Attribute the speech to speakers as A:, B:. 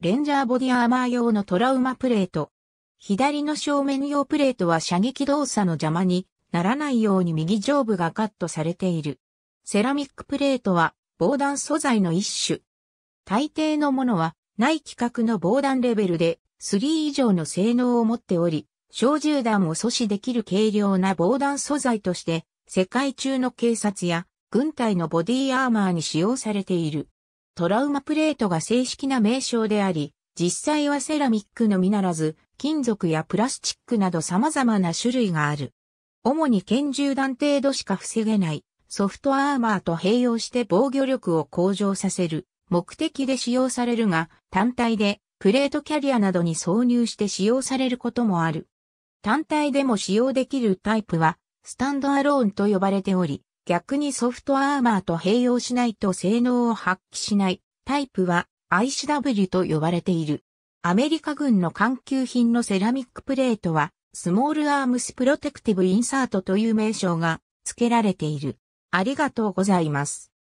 A: レンジャーボディアーマー用のトラウマプレート。左の正面用プレートは射撃動作の邪魔にならないように右上部がカットされている。セラミックプレートは防弾素材の一種。大抵のものはない規格の防弾レベルで3以上の性能を持っており、小銃弾を阻止できる軽量な防弾素材として世界中の警察や軍隊のボディアーマーに使用されている。トラウマプレートが正式な名称であり、実際はセラミックのみならず、金属やプラスチックなど様々な種類がある。主に拳銃弾程度しか防げない、ソフトアーマーと併用して防御力を向上させる、目的で使用されるが、単体で、プレートキャリアなどに挿入して使用されることもある。単体でも使用できるタイプは、スタンドアローンと呼ばれており、逆にソフトアーマーと併用しないと性能を発揮しないタイプは ICW と呼ばれている。アメリカ軍の環球品のセラミックプレートはスモールアームスプロテクティブインサートという名称が付けられている。ありがとう
B: ございます。